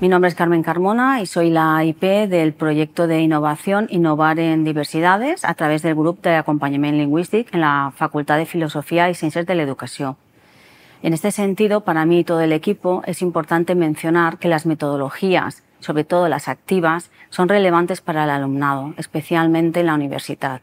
Mi nombre es Carmen Carmona y soy la IP del proyecto de innovación Innovar en Diversidades a través del grupo de acompañamiento lingüístico en la Facultad de Filosofía y Ciencias de la Educación. En este sentido, para mí y todo el equipo es importante mencionar que las metodologías, sobre todo las activas, son relevantes para el alumnado, especialmente en la universidad.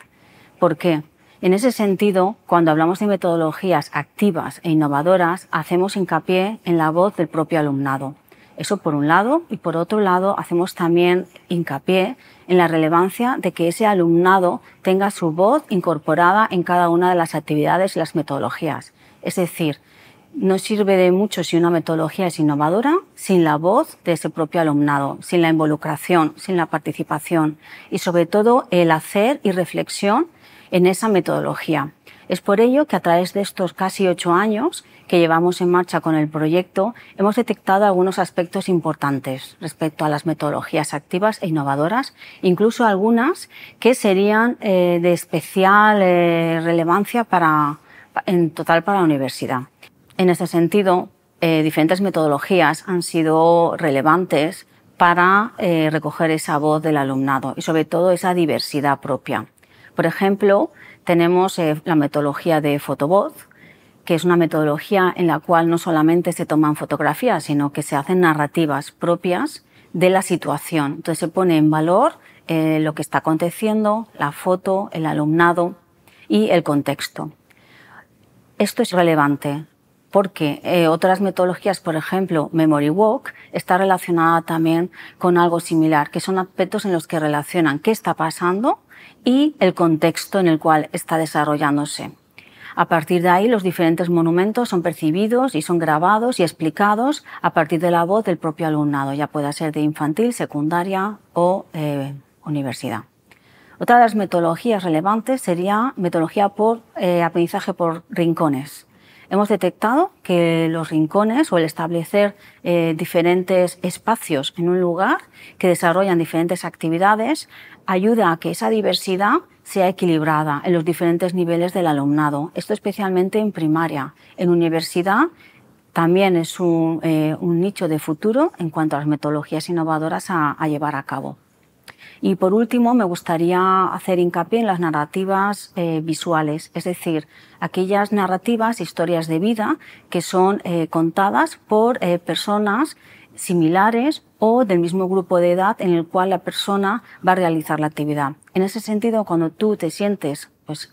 ¿Por qué? En ese sentido, cuando hablamos de metodologías activas e innovadoras, hacemos hincapié en la voz del propio alumnado, eso por un lado. Y por otro lado, hacemos también hincapié en la relevancia de que ese alumnado tenga su voz incorporada en cada una de las actividades y las metodologías. Es decir, no sirve de mucho si una metodología es innovadora sin la voz de ese propio alumnado, sin la involucración, sin la participación y sobre todo el hacer y reflexión en esa metodología. Es por ello que a través de estos casi ocho años que llevamos en marcha con el proyecto, hemos detectado algunos aspectos importantes respecto a las metodologías activas e innovadoras, incluso algunas que serían eh, de especial eh, relevancia para, en total para la universidad. En este sentido, eh, diferentes metodologías han sido relevantes para recoger esa voz del alumnado y sobre todo esa diversidad propia. Por ejemplo, tenemos eh, la metodología de fotovoz, que es una metodología en la cual no solamente se toman fotografías, sino que se hacen narrativas propias de la situación. Entonces se pone en valor eh, lo que está aconteciendo, la foto, el alumnado y el contexto. Esto es relevante porque eh, otras metodologías, por ejemplo, Memory Walk, está relacionada también con algo similar, que son aspectos en los que relacionan qué está pasando y el contexto en el cual está desarrollándose. A partir de ahí, los diferentes monumentos son percibidos y son grabados y explicados a partir de la voz del propio alumnado, ya pueda ser de infantil, secundaria o eh, universidad. Otra de las metodologías relevantes sería metodología por eh, aprendizaje por rincones. Hemos detectado que los rincones o el establecer eh, diferentes espacios en un lugar que desarrollan diferentes actividades ayuda a que esa diversidad sea equilibrada en los diferentes niveles del alumnado. Esto especialmente en primaria. En universidad también es un, eh, nicho de futuro en cuanto a las metodologías innovadoras a llevar a cabo. Y por último, me gustaría hacer hincapié en las narrativas eh, visuales, es decir, aquellas narrativas, historias de vida que son eh, contadas por eh, personas similares o del mismo grupo de edad en el cual la persona va a realizar la actividad. En ese sentido, cuando tú te sientes pues,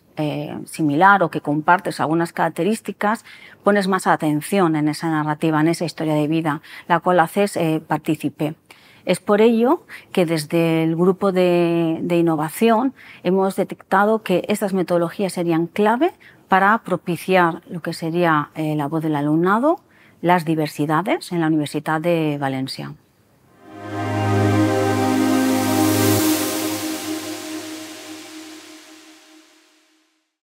similar o que compartes algunas características, pones más atención en esa narrativa, en esa historia de vida, la cual haces partícipe. Es por ello que desde el grupo de, innovación hemos detectado que estas metodologías serían clave para propiciar lo que sería eh, la voz del alumnado, las diversidades en la Universidad de Valencia.